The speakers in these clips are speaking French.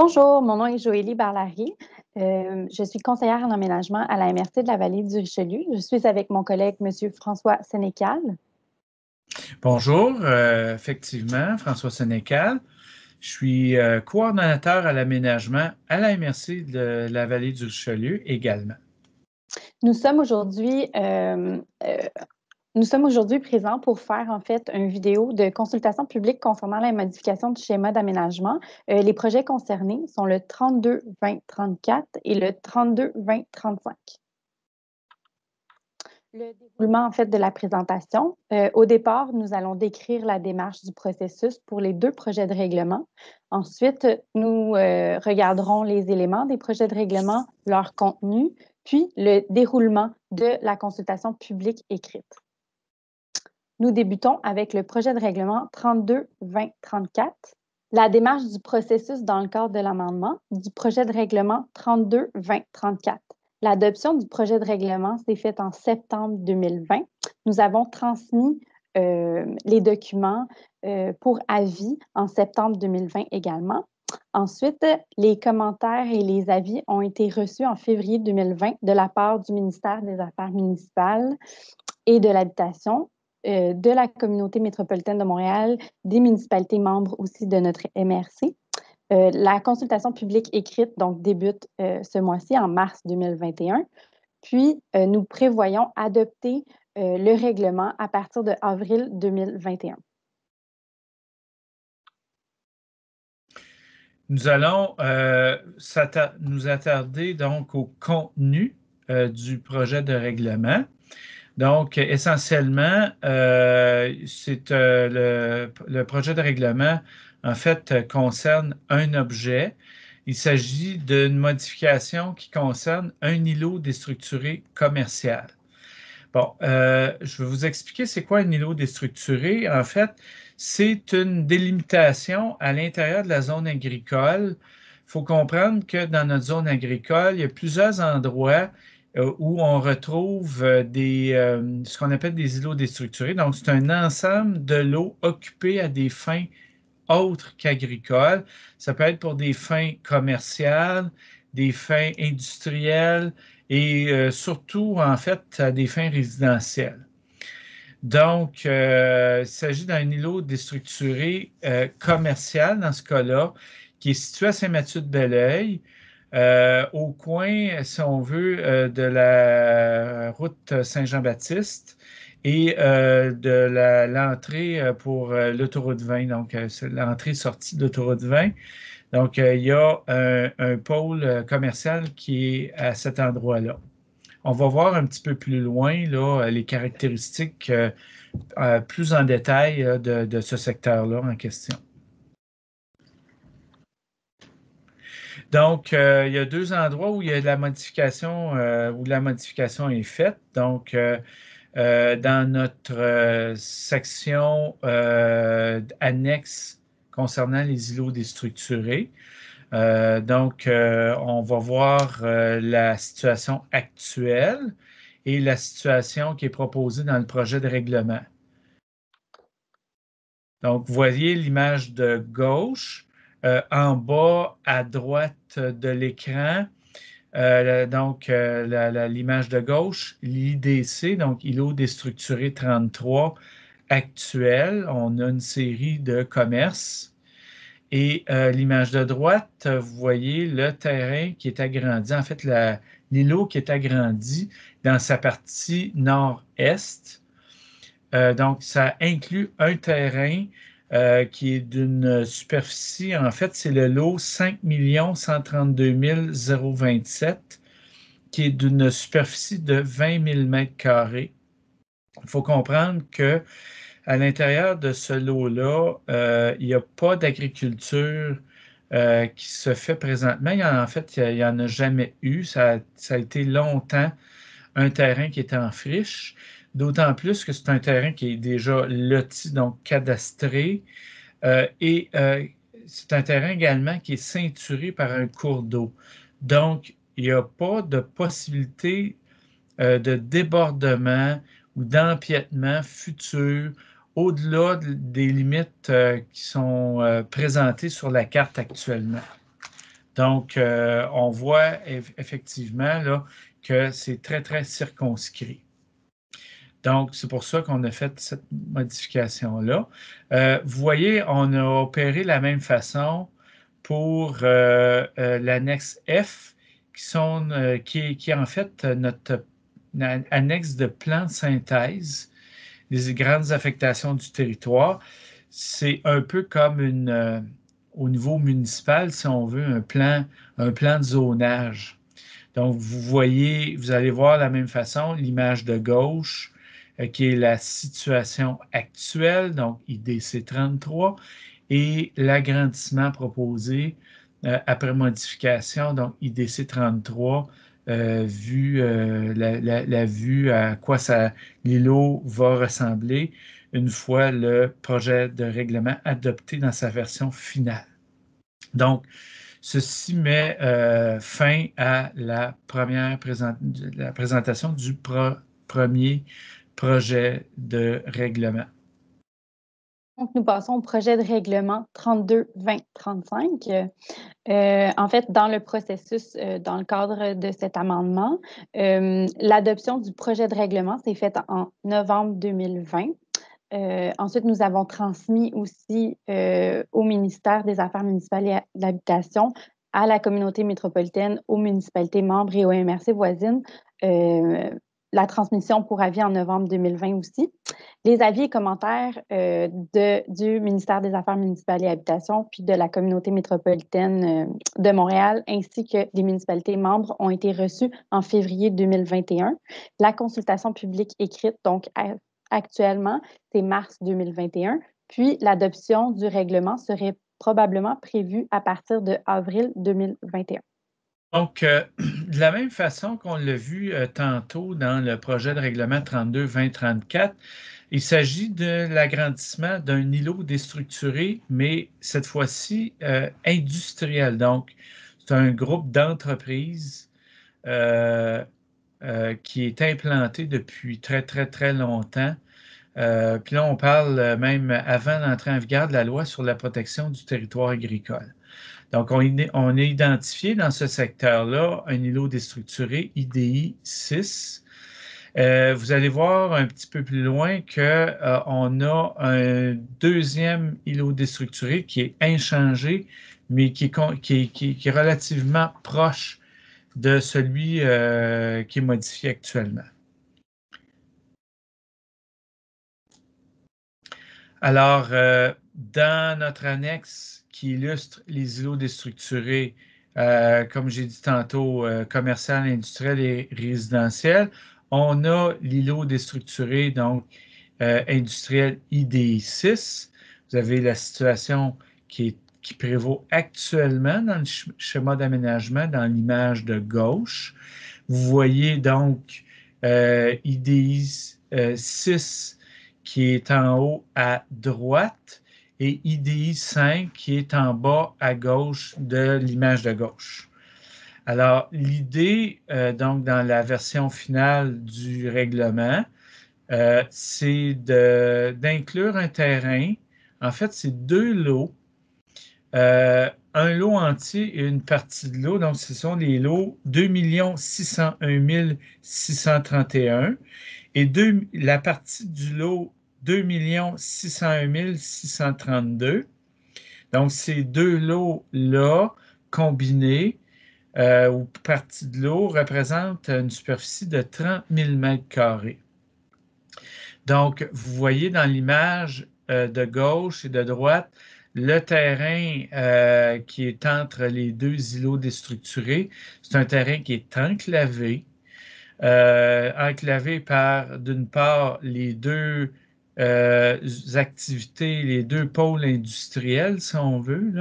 Bonjour, mon nom est Joélie Barlary. Euh, je suis conseillère en aménagement à la MRC de la vallée du Richelieu. Je suis avec mon collègue M. François Sénécal. Bonjour, euh, effectivement, François Sénécal. Je suis euh, coordonnateur à l'aménagement à la MRC de la vallée du Richelieu également. Nous sommes aujourd'hui nous sommes aujourd'hui présents pour faire en fait une vidéo de consultation publique concernant la modification du schéma d'aménagement. Euh, les projets concernés sont le 32 20 34 et le 32 20 35. Le déroulement en fait de la présentation. Euh, au départ, nous allons décrire la démarche du processus pour les deux projets de règlement. Ensuite, nous euh, regarderons les éléments des projets de règlement, leur contenu, puis le déroulement de la consultation publique écrite. Nous débutons avec le projet de règlement 32-20-34, la démarche du processus dans le cadre de l'amendement du projet de règlement 32-20-34. L'adoption du projet de règlement s'est faite en septembre 2020. Nous avons transmis euh, les documents euh, pour avis en septembre 2020 également. Ensuite, les commentaires et les avis ont été reçus en février 2020 de la part du ministère des Affaires municipales et de l'Habitation euh, de la communauté métropolitaine de Montréal, des municipalités membres aussi de notre MRC. Euh, la consultation publique écrite donc débute euh, ce mois-ci en mars 2021. Puis nous prévoyons adopter le règlement à partir de avril 2021. Nous allons nous attarder donc au contenu du projet de règlement. Donc, essentiellement, euh, euh, le, projet de règlement, en fait, concerne un objet. Il s'agit d'une modification qui concerne un îlot déstructuré commercial. Bon, euh, je vais vous expliquer c'est quoi un îlot déstructuré. En fait, c'est une délimitation à l'intérieur de la zone agricole. Il faut comprendre que dans notre zone agricole, il y a plusieurs endroits euh, où on retrouve euh, euh, ce qu'on appelle des îlots déstructurés. Donc, c'est un ensemble de l'eau occupée à des fins autres qu'agricoles. Ça peut être pour des fins commerciales, des fins industrielles et surtout, en fait, à des fins résidentielles. Donc, il s'agit d'un îlot déstructuré commercial dans ce cas-là, qui est situé à Saint-Mathieu-de-Belleuil, euh, au coin, si on veut, euh, de la route Saint-Jean-Baptiste et euh, de l'entrée pour l'autoroute 20, donc l'entrée-sortie de l'autoroute 20. Donc, il y a un, pôle commercial qui est à cet endroit-là. On va voir un petit peu plus loin les caractéristiques plus en détail de ce secteur-là en question. Donc, euh, il y a deux endroits où il y a la modification, euh, la modification est faite. Donc, euh, dans notre section annexe concernant les îlots déstructurés, donc, on va voir la situation actuelle et la situation qui est proposée dans le projet de règlement. Donc, vous voyez l'image de gauche. Euh, en bas à droite de l'écran. Euh, donc, euh, l'image de gauche, l'IDC, donc îlot déstructuré 33 actuel. On a une série de commerces. Et l'image de droite, vous voyez le terrain qui est agrandi, en fait, l'îlot qui est agrandi dans sa partie nord-est. donc, ça inclut un terrain euh, qui est d'une superficie, en fait, c'est le lot 5 132 027, qui est d'une superficie de 20 000 m carrés. Il faut comprendre que à l'intérieur de ce lot-là, euh, il n'y a pas d'agriculture euh, qui se fait présentement. en, fait, il n'y en a jamais eu. ça, a été longtemps un terrain qui était en friche. D'autant plus que c'est un terrain qui est déjà loti, donc cadastré. Euh, et euh, c'est un terrain également qui est ceinturé par un cours d'eau. Donc, il n'y a pas de possibilité euh, de débordement ou d'empiètement futur au-delà des limites qui sont présentées sur la carte actuellement. Donc, on voit effectivement là, que c'est très, très circonscrit. Donc, c'est pour ça qu'on a fait cette modification-là. Euh, vous voyez, on a opéré la même façon pour euh, euh, l'annexe F, qui, est, en fait notre annexe de plan de synthèse des grandes affectations du territoire. C'est un peu comme une, au niveau municipal, si on veut, un plan, un plan de zonage. Donc, vous voyez, vous allez voir la même façon l'image de gauche euh, qui est la situation actuelle, donc IDC 33, et l'agrandissement proposé euh, après modification, donc IDC 33, euh, vu la, vue à quoi l'îlot va ressembler une fois le projet de règlement adopté dans sa version finale. Donc, ceci met fin à la première présentation du premier projet de règlement. nous passons au projet de règlement 32-20-35. Euh, en fait, dans le processus, euh, dans le cadre de cet amendement, euh, l'adoption du projet de règlement s'est faite en novembre 2020. ensuite, nous avons transmis aussi au ministère des Affaires municipales et de l'Habitation, à la communauté métropolitaine, aux municipalités membres et aux MRC voisines la transmission pour avis en novembre 2020 aussi. Les avis et commentaires euh, du ministère des Affaires municipales et habitations puis de la communauté métropolitaine euh, de Montréal, ainsi que des municipalités membres, ont été reçus en février 2021. La consultation publique écrite, donc actuellement, c'est mars 2021, puis l'adoption du règlement serait probablement prévue à partir de avril 2021. Donc, euh, de la même façon qu'on l'a vu euh, tantôt dans le projet de règlement 32-2034, il s'agit de l'agrandissement d'un îlot déstructuré, mais cette fois-ci euh, industriel. Donc, c'est un groupe d'entreprises euh, qui est implanté depuis très, très, très longtemps. puis là, on parle même avant d'entrer en vigueur de la loi sur la protection du territoire agricole. Donc, on, a identifié dans ce secteur-là un îlot déstructuré IDI 6. Euh, vous allez voir un petit peu plus loin qu'on euh, a un deuxième îlot déstructuré qui est inchangé, mais qui est, qui relativement proche de celui euh, qui est modifié actuellement. Alors, dans notre annexe qui illustre les îlots déstructurés, euh, comme j'ai dit tantôt, euh, commercial, industriel et résidentiel, on a l'îlot déstructuré, donc euh, industriel ID6. Vous avez la situation qui, qui prévaut actuellement dans le schéma d'aménagement, dans l'image de gauche. Vous voyez donc IDI6 qui est en haut à droite et IDI 5 qui est en bas à gauche de l'image de gauche. Alors, l'idée, euh, donc, dans la version finale du règlement, euh, c'est d'inclure un terrain. En fait, c'est deux lots. Euh, un lot entier et une partie de lot. Donc, ce sont les lots 2 601 631 et la partie du lot 2 601 632. Donc, ces deux lots-là combinés euh, ou partie de l'eau représentent une superficie de 30 000 m2. Donc, vous voyez dans l'image euh, de gauche et de droite le terrain euh, qui est entre les deux îlots déstructurés. C'est un terrain qui est enclavé, enclavé par, d'une part, les deux euh, activités, les deux pôles industriels, si on veut,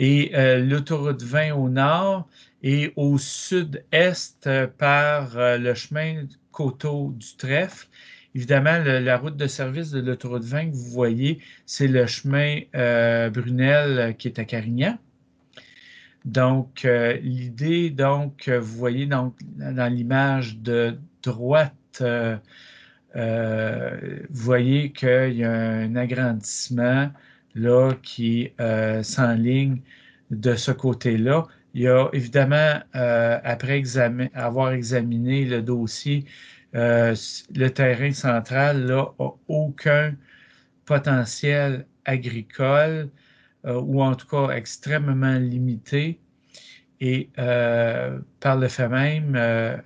et euh, l'autoroute 20 au nord et au sud-est euh, par le chemin coteau du trèfle. Évidemment, la route de service de l'autoroute 20 que vous voyez, c'est le chemin Brunel qui est à Carignan. Donc, l'idée, donc, vous voyez donc, dans l'image de droite vous euh, voyez qu'il y a un agrandissement là qui euh, s'enligne de ce côté-là. Il y a évidemment, euh, après avoir examiné le dossier, le terrain central n'a aucun potentiel agricole ou en tout cas extrêmement limité. Et par le fait même,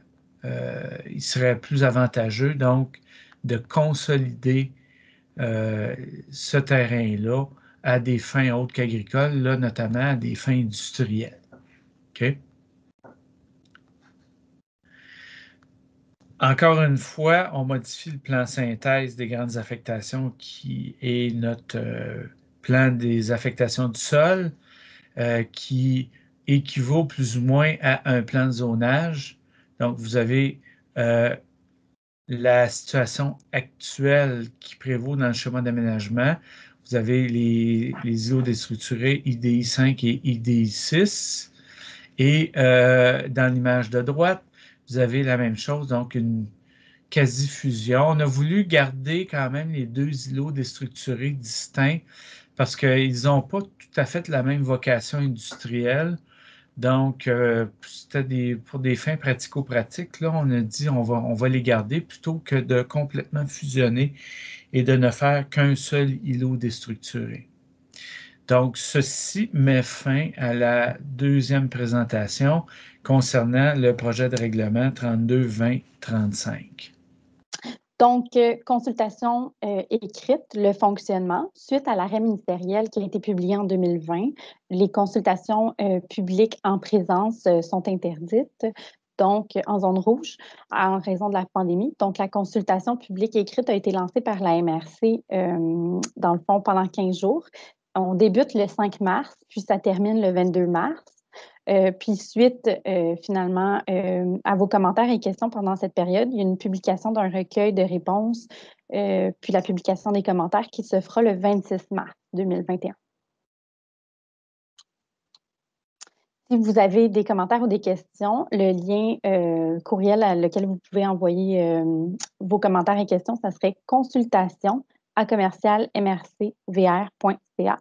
il serait plus avantageux donc de consolider euh, ce terrain-là à des fins autres qu'agricoles, là, notamment à des fins industrielles. Encore une fois, on modifie le plan synthèse des grandes affectations qui est notre euh, plan des affectations du sol euh, qui équivaut plus ou moins à un plan de zonage. Donc, vous avez la situation actuelle qui prévaut dans le chemin d'aménagement. Vous avez les, îlots déstructurés IDI 5 et IDI 6. Et euh, dans l'image de droite, vous avez la même chose, donc une quasi-fusion. On a voulu garder quand même les deux îlots déstructurés distincts parce qu'ils n'ont pas tout à fait la même vocation industrielle. Donc, euh, c'était des, pour des fins pratico-pratiques, là, on a dit on va, on va les garder plutôt que de complètement fusionner et de ne faire qu'un seul îlot déstructuré. Donc, ceci met fin à la deuxième présentation concernant le projet de règlement 32-20-35. Donc, euh, consultation euh, écrite, le fonctionnement. Suite à l'arrêt ministériel qui a été publié en 2020, les consultations euh, publiques en présence sont interdites, donc en zone rouge, en raison de la pandémie. Donc, la consultation publique écrite a été lancée par la MRC, dans le fond, pendant 15 jours. On débute le 5 mars, puis ça termine le 22 mars. Euh, puis suite, euh, finalement, euh, à vos commentaires et questions pendant cette période, il y a une publication d'un recueil de réponses, puis la publication des commentaires qui se fera le 26 mars 2021. Si vous avez des commentaires ou des questions, le lien courriel à lequel vous pouvez envoyer vos commentaires et questions, ça serait consultation à commercialmrcvr.ca.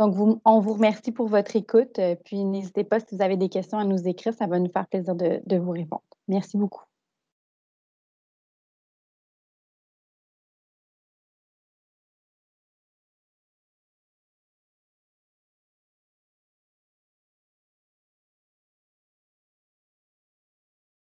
Donc, vous, on vous remercie pour votre écoute. Euh, puis, n'hésitez pas, si vous avez des questions à nous écrire, ça va nous faire plaisir de vous répondre. Merci beaucoup.